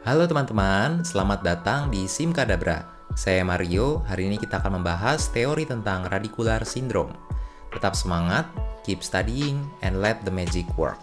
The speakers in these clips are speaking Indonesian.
Halo teman-teman, selamat datang di Simkadabra. Saya Mario, hari ini kita akan membahas teori tentang radikular syndrome. Tetap semangat, keep studying, and let the magic work.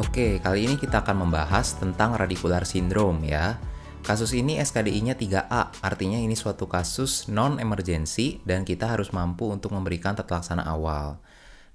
Oke, kali ini kita akan membahas tentang radikular syndrome ya. Kasus ini SKDI-nya 3A, artinya ini suatu kasus non-emergensi dan kita harus mampu untuk memberikan terlaksana awal.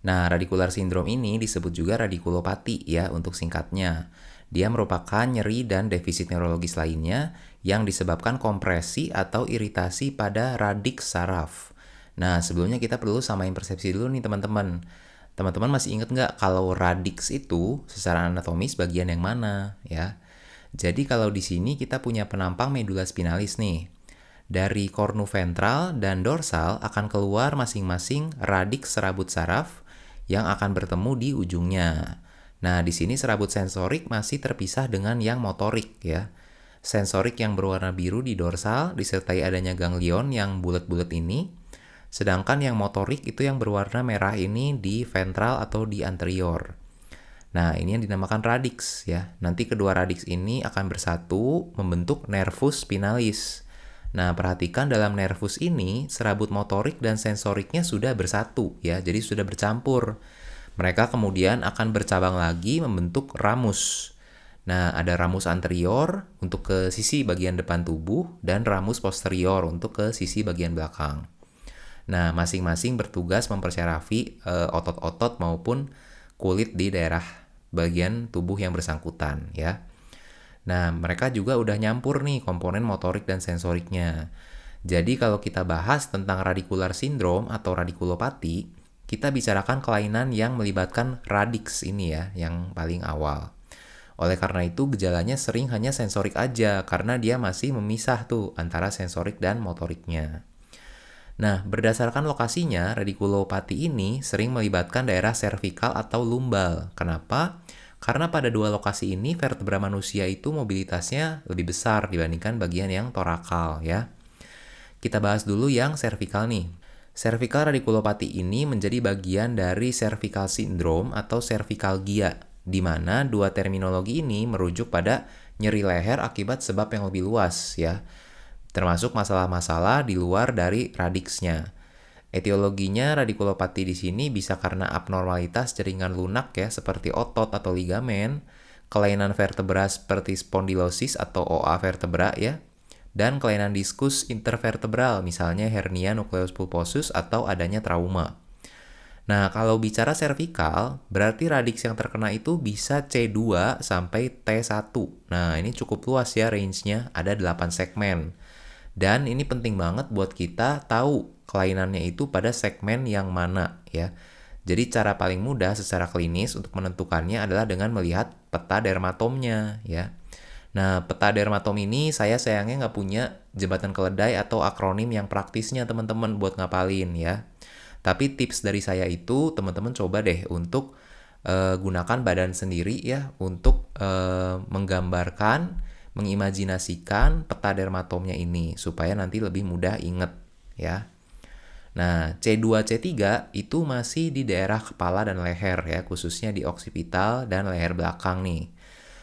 Nah, radikular sindrom ini disebut juga radikulopati ya untuk singkatnya. Dia merupakan nyeri dan defisit neurologis lainnya yang disebabkan kompresi atau iritasi pada radik saraf. Nah, sebelumnya kita perlu samain persepsi dulu nih teman-teman. Teman-teman masih ingat nggak kalau radix itu secara anatomis bagian yang mana ya? Jadi kalau di sini kita punya penampang medula spinalis nih. Dari kornu ventral dan dorsal akan keluar masing-masing radix serabut saraf, yang akan bertemu di ujungnya. Nah, di sini serabut sensorik masih terpisah dengan yang motorik ya. Sensorik yang berwarna biru di dorsal disertai adanya ganglion yang bulat-bulat ini. Sedangkan yang motorik itu yang berwarna merah ini di ventral atau di anterior. Nah, ini yang dinamakan radix ya. Nanti kedua radix ini akan bersatu membentuk nervus spinalis. Nah, perhatikan dalam nervus ini, serabut motorik dan sensoriknya sudah bersatu, ya, jadi sudah bercampur. Mereka kemudian akan bercabang lagi membentuk ramus. Nah, ada ramus anterior untuk ke sisi bagian depan tubuh dan ramus posterior untuk ke sisi bagian belakang. Nah, masing-masing bertugas mempersyarafi eh, otot-otot e, maupun kulit di daerah bagian tubuh yang bersangkutan, ya. Nah, mereka juga udah nyampur nih komponen motorik dan sensoriknya. Jadi kalau kita bahas tentang radikular sindrom atau radikulopati, kita bicarakan kelainan yang melibatkan radix ini ya, yang paling awal. Oleh karena itu, gejalanya sering hanya sensorik aja, karena dia masih memisah tuh antara sensorik dan motoriknya. Nah, berdasarkan lokasinya, radikulopati ini sering melibatkan daerah cervical atau lumbal. Kenapa? Kenapa? Karena pada dua lokasi ini vertebra manusia itu mobilitasnya lebih besar dibandingkan bagian yang torakal ya. Kita bahas dulu yang cervical nih. Cervical radikulopati ini menjadi bagian dari cervical syndrome atau cervicalgia, di mana dua terminologi ini merujuk pada nyeri leher akibat sebab yang lebih luas ya, termasuk masalah-masalah di luar dari radiksnya. Etiologinya radikulopati di sini bisa karena abnormalitas jaringan lunak ya seperti otot atau ligamen, kelainan vertebra seperti spondilosis atau OA vertebra ya, dan kelainan diskus intervertebral, misalnya hernia nukleus pulposus atau adanya trauma. Nah, kalau bicara cervical, berarti radiks yang terkena itu bisa C2 sampai T1. Nah, ini cukup luas ya range-nya, ada 8 segmen. Dan ini penting banget buat kita tahu kelainannya itu pada segmen yang mana ya. Jadi cara paling mudah secara klinis untuk menentukannya adalah dengan melihat peta dermatomnya ya. Nah, peta dermatom ini saya sayangnya nggak punya jembatan keledai atau akronim yang praktisnya teman-teman buat ngapalin ya. Tapi tips dari saya itu teman-teman coba deh untuk uh, gunakan badan sendiri ya untuk uh, menggambarkan, mengimajinasikan peta dermatomnya ini supaya nanti lebih mudah inget ya. Nah, C2, C3 itu masih di daerah kepala dan leher ya, khususnya di oksipital dan leher belakang nih.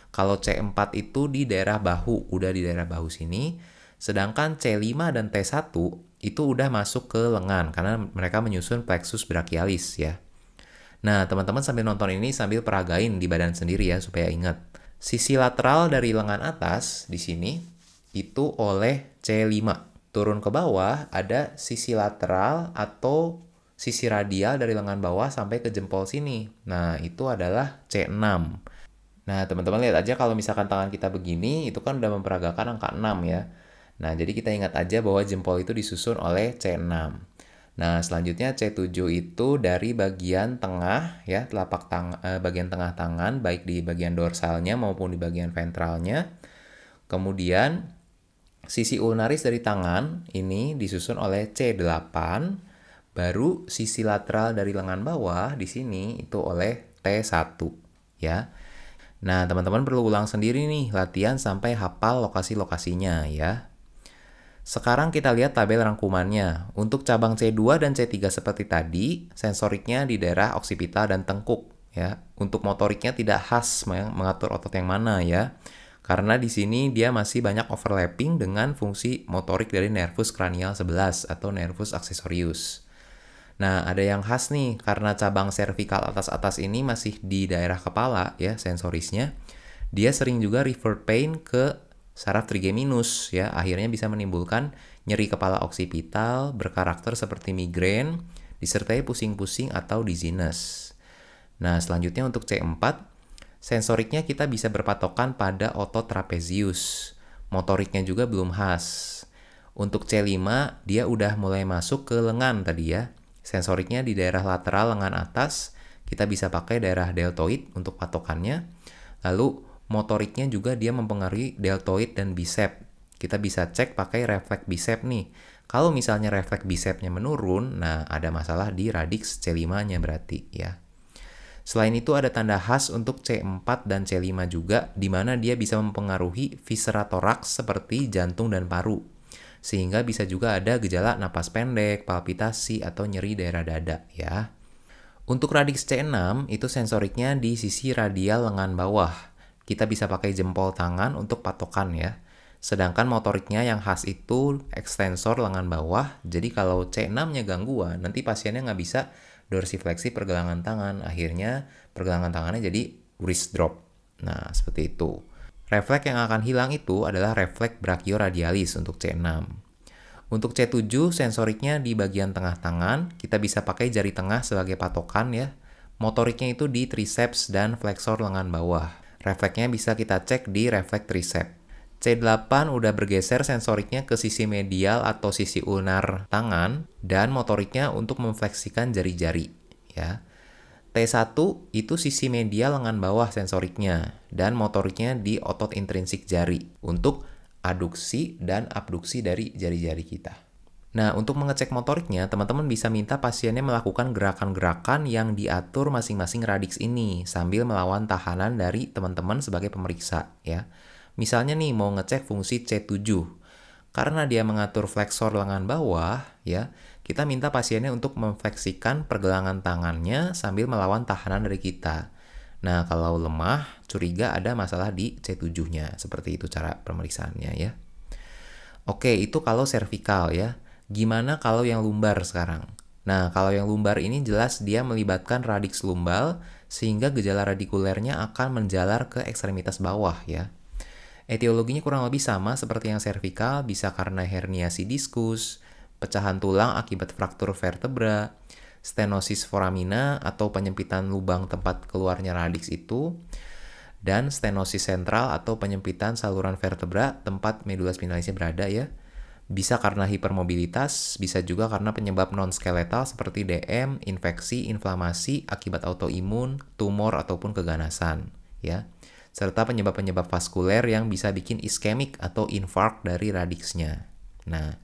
Kalau C4 itu di daerah bahu, udah di daerah bahu sini. Sedangkan C5 dan T1 itu udah masuk ke lengan karena mereka menyusun plexus brachialis ya. Nah, teman-teman sambil nonton ini sambil peragain di badan sendiri ya supaya ingat. Sisi lateral dari lengan atas di sini itu oleh C5 turun ke bawah ada sisi lateral atau sisi radial dari lengan bawah sampai ke jempol sini. Nah, itu adalah C6. Nah, teman-teman lihat aja kalau misalkan tangan kita begini, itu kan udah memperagakan angka 6 ya. Nah, jadi kita ingat aja bahwa jempol itu disusun oleh C6. Nah, selanjutnya C7 itu dari bagian tengah ya, telapak tang eh, bagian tengah tangan baik di bagian dorsalnya maupun di bagian ventralnya. Kemudian sisi ulnaris dari tangan ini disusun oleh C8, baru sisi lateral dari lengan bawah di sini itu oleh T1 ya. Nah, teman-teman perlu ulang sendiri nih latihan sampai hafal lokasi-lokasinya ya. Sekarang kita lihat tabel rangkumannya. Untuk cabang C2 dan C3 seperti tadi, sensoriknya di daerah oksipital dan tengkuk ya. Untuk motoriknya tidak khas mengatur otot yang mana ya. Karena di sini dia masih banyak overlapping dengan fungsi motorik dari nervus kranial 11 atau nervus accessorius. Nah, ada yang khas nih karena cabang cervical atas-atas ini masih di daerah kepala ya sensorisnya. Dia sering juga refer pain ke saraf trigeminus ya, akhirnya bisa menimbulkan nyeri kepala oksipital berkarakter seperti migrain disertai pusing-pusing atau dizziness. Nah, selanjutnya untuk C4 Sensoriknya kita bisa berpatokan pada otot trapezius. Motoriknya juga belum khas. Untuk C5, dia udah mulai masuk ke lengan tadi ya. Sensoriknya di daerah lateral lengan atas, kita bisa pakai daerah deltoid untuk patokannya. Lalu motoriknya juga dia mempengaruhi deltoid dan bicep. Kita bisa cek pakai refleks bicep nih. Kalau misalnya refleks bicepnya menurun, nah ada masalah di radix C5-nya berarti ya. Selain itu ada tanda khas untuk C4 dan C5 juga di mana dia bisa mempengaruhi viscera toraks seperti jantung dan paru. Sehingga bisa juga ada gejala napas pendek, palpitasi atau nyeri daerah dada ya. Untuk radix C6 itu sensoriknya di sisi radial lengan bawah. Kita bisa pakai jempol tangan untuk patokan ya. Sedangkan motoriknya yang khas itu ekstensor lengan bawah. Jadi kalau C6-nya gangguan, nanti pasiennya nggak bisa dorsifleksi pergelangan tangan. Akhirnya pergelangan tangannya jadi wrist drop. Nah, seperti itu. Refleks yang akan hilang itu adalah refleks brachioradialis untuk C6. Untuk C7, sensoriknya di bagian tengah tangan, kita bisa pakai jari tengah sebagai patokan ya. Motoriknya itu di triceps dan flexor lengan bawah. Refleksnya bisa kita cek di refleks triceps C8 udah bergeser sensoriknya ke sisi medial atau sisi ulnar tangan dan motoriknya untuk memfleksikan jari-jari ya. T1 itu sisi medial lengan bawah sensoriknya dan motoriknya di otot intrinsik jari untuk aduksi dan abduksi dari jari-jari kita. Nah, untuk mengecek motoriknya, teman-teman bisa minta pasiennya melakukan gerakan-gerakan yang diatur masing-masing radix ini sambil melawan tahanan dari teman-teman sebagai pemeriksa ya. Misalnya nih mau ngecek fungsi C7. Karena dia mengatur fleksor lengan bawah, ya, kita minta pasiennya untuk memfleksikan pergelangan tangannya sambil melawan tahanan dari kita. Nah, kalau lemah, curiga ada masalah di C7-nya. Seperti itu cara pemeriksaannya ya. Oke, itu kalau cervical ya. Gimana kalau yang lumbar sekarang? Nah, kalau yang lumbar ini jelas dia melibatkan radiks lumbal sehingga gejala radikulernya akan menjalar ke ekstremitas bawah ya. Etiologinya kurang lebih sama seperti yang cervical, bisa karena herniasi diskus, pecahan tulang akibat fraktur vertebra, stenosis foramina atau penyempitan lubang tempat keluarnya radix itu, dan stenosis sentral atau penyempitan saluran vertebra tempat medula spinalisnya berada ya. Bisa karena hipermobilitas, bisa juga karena penyebab non-skeletal seperti DM, infeksi, inflamasi akibat autoimun, tumor ataupun keganasan, ya serta penyebab-penyebab vaskuler yang bisa bikin iskemik atau infark dari radiksnya. Nah,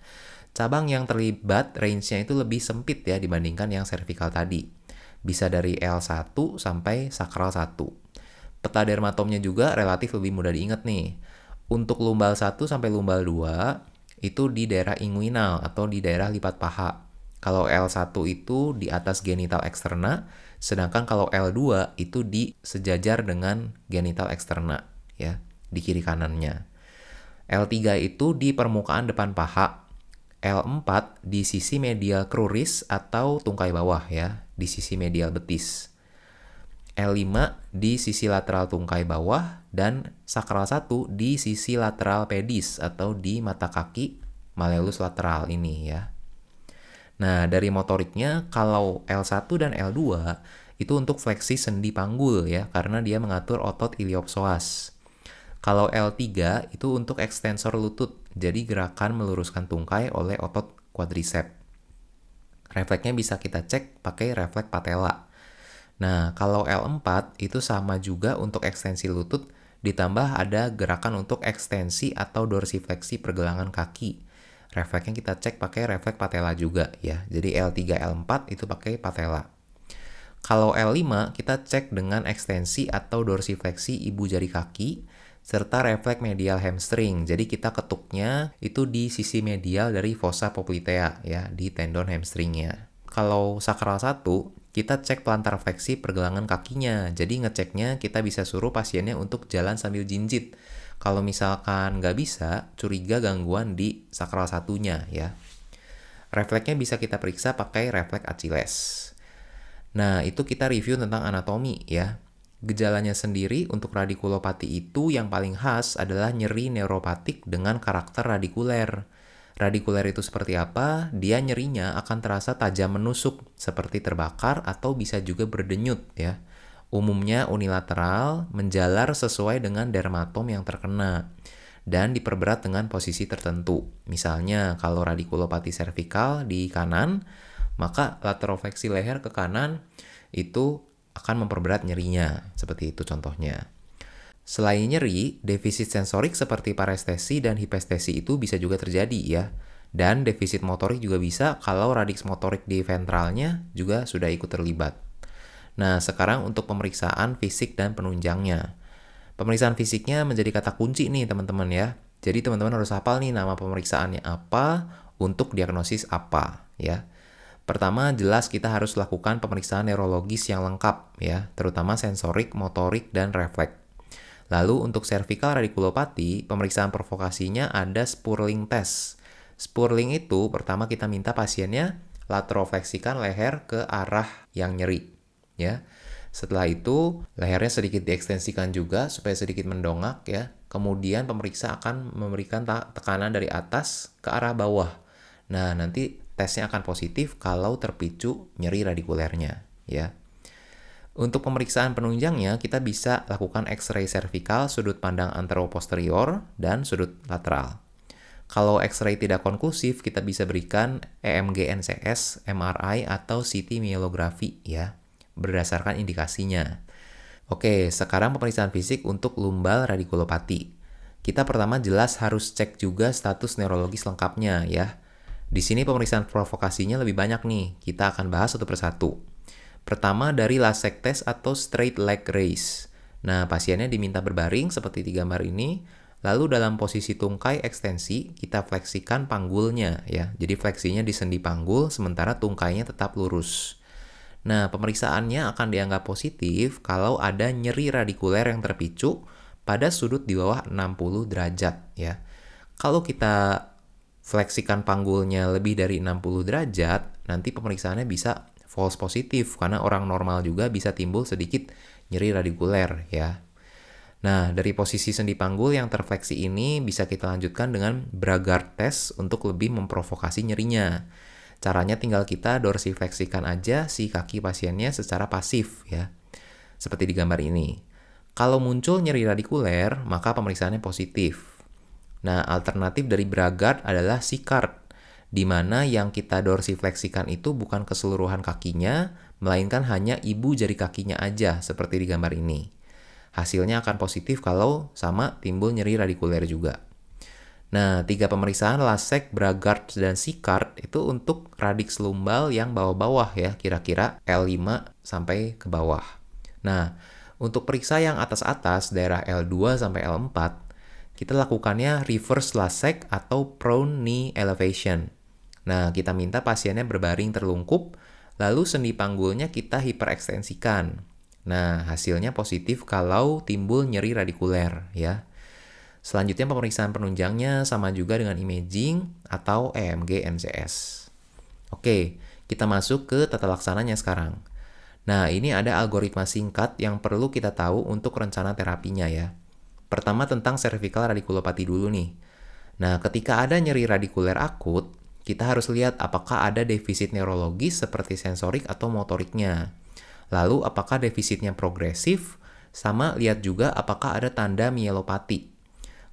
cabang yang terlibat range-nya itu lebih sempit ya dibandingkan yang cervical tadi. Bisa dari L1 sampai sakral 1. Peta dermatomnya juga relatif lebih mudah diingat nih. Untuk lumbal 1 sampai lumbal 2 itu di daerah inguinal atau di daerah lipat paha. Kalau L1 itu di atas genital eksterna, Sedangkan kalau L2 itu di sejajar dengan genital eksterna ya, di kiri kanannya. L3 itu di permukaan depan paha. L4 di sisi medial cruris atau tungkai bawah ya, di sisi medial betis. L5 di sisi lateral tungkai bawah dan sakral 1 di sisi lateral pedis atau di mata kaki malleolus lateral ini ya. Nah, dari motoriknya kalau L1 dan L2 itu untuk fleksi sendi panggul ya, karena dia mengatur otot iliopsoas. Kalau L3 itu untuk ekstensor lutut, jadi gerakan meluruskan tungkai oleh otot quadricep. Refleksnya bisa kita cek pakai refleks patella. Nah, kalau L4 itu sama juga untuk ekstensi lutut, ditambah ada gerakan untuk ekstensi atau dorsifleksi pergelangan kaki refleksnya kita cek pakai refleks patella juga ya. Jadi L3 L4 itu pakai patella. Kalau L5 kita cek dengan ekstensi atau dorsifleksi ibu jari kaki serta refleks medial hamstring. Jadi kita ketuknya itu di sisi medial dari fossa poplitea ya, di tendon hamstringnya. Kalau sakral 1 kita cek plantar fleksi pergelangan kakinya. Jadi ngeceknya kita bisa suruh pasiennya untuk jalan sambil jinjit kalau misalkan nggak bisa, curiga gangguan di sakral satunya ya. Refleksnya bisa kita periksa pakai refleks Achilles. Nah, itu kita review tentang anatomi ya. Gejalanya sendiri untuk radikulopati itu yang paling khas adalah nyeri neuropatik dengan karakter radikuler. Radikuler itu seperti apa? Dia nyerinya akan terasa tajam menusuk, seperti terbakar atau bisa juga berdenyut ya umumnya unilateral, menjalar sesuai dengan dermatom yang terkena, dan diperberat dengan posisi tertentu. Misalnya, kalau radikulopati cervical di kanan, maka laterofleksi leher ke kanan itu akan memperberat nyerinya. Seperti itu contohnya. Selain nyeri, defisit sensorik seperti parestesi dan hipestesi itu bisa juga terjadi ya. Dan defisit motorik juga bisa kalau radix motorik di ventralnya juga sudah ikut terlibat. Nah, sekarang untuk pemeriksaan fisik dan penunjangnya. Pemeriksaan fisiknya menjadi kata kunci nih, teman-teman ya. Jadi teman-teman harus hafal nih nama pemeriksaannya apa, untuk diagnosis apa, ya. Pertama, jelas kita harus lakukan pemeriksaan neurologis yang lengkap, ya, terutama sensorik, motorik, dan refleks. Lalu untuk cervical radikulopati, pemeriksaan provokasinya ada spurling test. Spurling itu pertama kita minta pasiennya laterofleksikan leher ke arah yang nyeri ya. Setelah itu lehernya sedikit diekstensikan juga supaya sedikit mendongak ya. Kemudian pemeriksa akan memberikan tekanan dari atas ke arah bawah. Nah, nanti tesnya akan positif kalau terpicu nyeri radikulernya ya. Untuk pemeriksaan penunjangnya, kita bisa lakukan X-ray cervical sudut pandang anteroposterior dan sudut lateral. Kalau X-ray tidak konklusif, kita bisa berikan EMG NCS, MRI, atau CT myelografi ya berdasarkan indikasinya. Oke, sekarang pemeriksaan fisik untuk lumbal radikulopati. Kita pertama jelas harus cek juga status neurologis lengkapnya ya. Di sini pemeriksaan provokasinya lebih banyak nih, kita akan bahas satu persatu. Pertama dari lasek test atau straight leg raise. Nah, pasiennya diminta berbaring seperti di gambar ini, Lalu dalam posisi tungkai ekstensi, kita fleksikan panggulnya ya. Jadi fleksinya di sendi panggul, sementara tungkainya tetap lurus. Nah, pemeriksaannya akan dianggap positif kalau ada nyeri radikuler yang terpicu pada sudut di bawah 60 derajat ya. Kalau kita fleksikan panggulnya lebih dari 60 derajat, nanti pemeriksaannya bisa false positif karena orang normal juga bisa timbul sedikit nyeri radikuler ya. Nah, dari posisi sendi panggul yang terfleksi ini bisa kita lanjutkan dengan Bragard test untuk lebih memprovokasi nyerinya. Caranya tinggal kita dorsifleksikan aja si kaki pasiennya secara pasif ya. Seperti di gambar ini. Kalau muncul nyeri radikuler, maka pemeriksaannya positif. Nah, alternatif dari Bragard adalah sikard, di mana yang kita dorsifleksikan itu bukan keseluruhan kakinya, melainkan hanya ibu jari kakinya aja, seperti di gambar ini. Hasilnya akan positif kalau sama timbul nyeri radikuler juga. Nah, tiga pemeriksaan Lasek, Bragard, dan Sikard itu untuk radiks lumbal yang bawah-bawah ya, kira-kira L5 sampai ke bawah. Nah, untuk periksa yang atas-atas, daerah L2 sampai L4, kita lakukannya reverse Lasek atau prone knee elevation. Nah, kita minta pasiennya berbaring terlungkup, lalu sendi panggulnya kita hiperekstensikan. Nah, hasilnya positif kalau timbul nyeri radikuler ya. Selanjutnya pemeriksaan penunjangnya sama juga dengan imaging atau EMG MCS. Oke, kita masuk ke tata laksananya sekarang. Nah, ini ada algoritma singkat yang perlu kita tahu untuk rencana terapinya ya. Pertama tentang cervical radikulopati dulu nih. Nah, ketika ada nyeri radikuler akut, kita harus lihat apakah ada defisit neurologis seperti sensorik atau motoriknya. Lalu, apakah defisitnya progresif? Sama, lihat juga apakah ada tanda mielopati.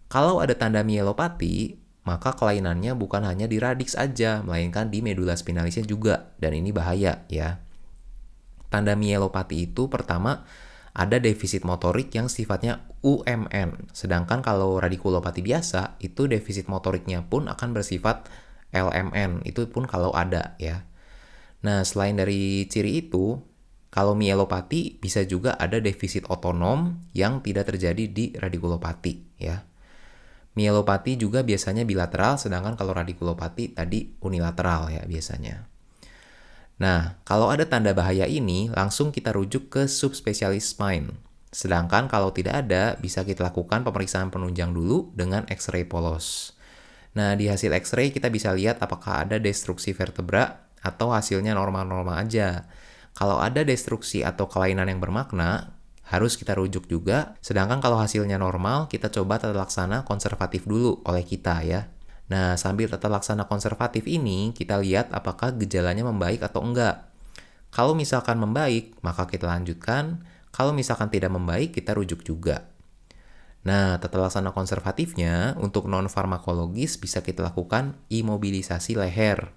Kalau ada tanda mielopati, maka kelainannya bukan hanya di radix aja, melainkan di medula spinalisnya juga, dan ini bahaya ya. Tanda mielopati itu pertama ada defisit motorik yang sifatnya UMN, sedangkan kalau radikulopati biasa itu defisit motoriknya pun akan bersifat LMN, itu pun kalau ada ya. Nah, selain dari ciri itu, kalau mielopati bisa juga ada defisit otonom yang tidak terjadi di radikulopati ya. Mielopati juga biasanya bilateral, sedangkan kalau radikulopati tadi unilateral ya biasanya. Nah, kalau ada tanda bahaya ini, langsung kita rujuk ke subspesialis spine. Sedangkan kalau tidak ada, bisa kita lakukan pemeriksaan penunjang dulu dengan X-ray polos. Nah, di hasil X-ray kita bisa lihat apakah ada destruksi vertebra atau hasilnya normal-normal aja. Kalau ada destruksi atau kelainan yang bermakna, harus kita rujuk juga. Sedangkan kalau hasilnya normal, kita coba tata laksana konservatif dulu oleh kita ya. Nah, sambil tata laksana konservatif ini, kita lihat apakah gejalanya membaik atau enggak. Kalau misalkan membaik, maka kita lanjutkan. Kalau misalkan tidak membaik, kita rujuk juga. Nah, tata laksana konservatifnya untuk non-farmakologis bisa kita lakukan imobilisasi leher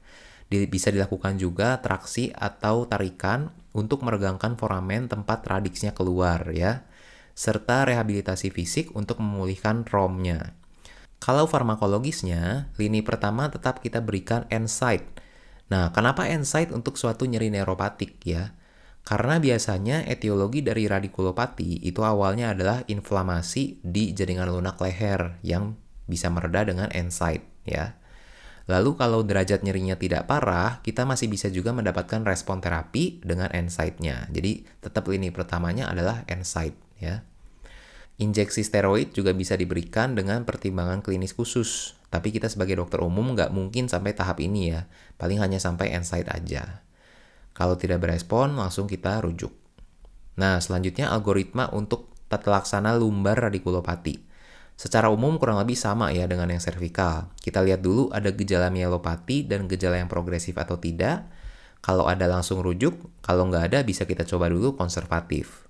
bisa dilakukan juga traksi atau tarikan untuk meregangkan foramen tempat radiksnya keluar ya, serta rehabilitasi fisik untuk memulihkan romnya. Kalau farmakologisnya, lini pertama tetap kita berikan NSAID. Nah, kenapa NSAID untuk suatu nyeri neuropatik ya? Karena biasanya etiologi dari radikulopati itu awalnya adalah inflamasi di jaringan lunak leher yang bisa mereda dengan NSAID ya. Lalu kalau derajat nyerinya tidak parah, kita masih bisa juga mendapatkan respon terapi dengan NSAID-nya. Jadi tetap lini pertamanya adalah NSAID ya. Injeksi steroid juga bisa diberikan dengan pertimbangan klinis khusus. Tapi kita sebagai dokter umum nggak mungkin sampai tahap ini ya. Paling hanya sampai NSAID aja. Kalau tidak berespon, langsung kita rujuk. Nah, selanjutnya algoritma untuk tata laksana lumbar radikulopati. Secara umum kurang lebih sama ya dengan yang cervical. Kita lihat dulu ada gejala mielopati dan gejala yang progresif atau tidak. Kalau ada langsung rujuk, kalau nggak ada bisa kita coba dulu konservatif.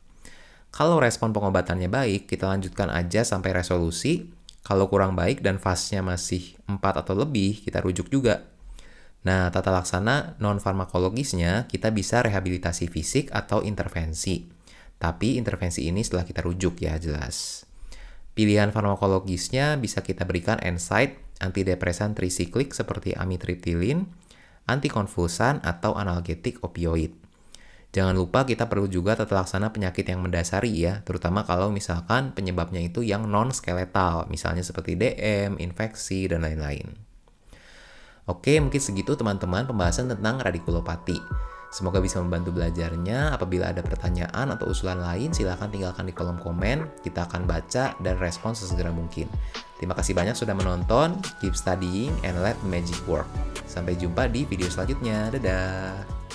Kalau respon pengobatannya baik, kita lanjutkan aja sampai resolusi. Kalau kurang baik dan fasenya masih 4 atau lebih, kita rujuk juga. Nah, tata laksana non-farmakologisnya kita bisa rehabilitasi fisik atau intervensi. Tapi intervensi ini setelah kita rujuk ya, jelas. Pilihan farmakologisnya bisa kita berikan NSAID, antidepresan trisiklik seperti amitriptilin, antikonvulsan, atau analgetik opioid. Jangan lupa kita perlu juga tata laksana penyakit yang mendasari ya, terutama kalau misalkan penyebabnya itu yang non-skeletal, misalnya seperti DM, infeksi, dan lain-lain. Oke, mungkin segitu teman-teman pembahasan tentang radikulopati. Semoga bisa membantu belajarnya. Apabila ada pertanyaan atau usulan lain, silahkan tinggalkan di kolom komen. Kita akan baca dan respon sesegera mungkin. Terima kasih banyak sudah menonton. Keep studying and let magic work. Sampai jumpa di video selanjutnya. Dadah!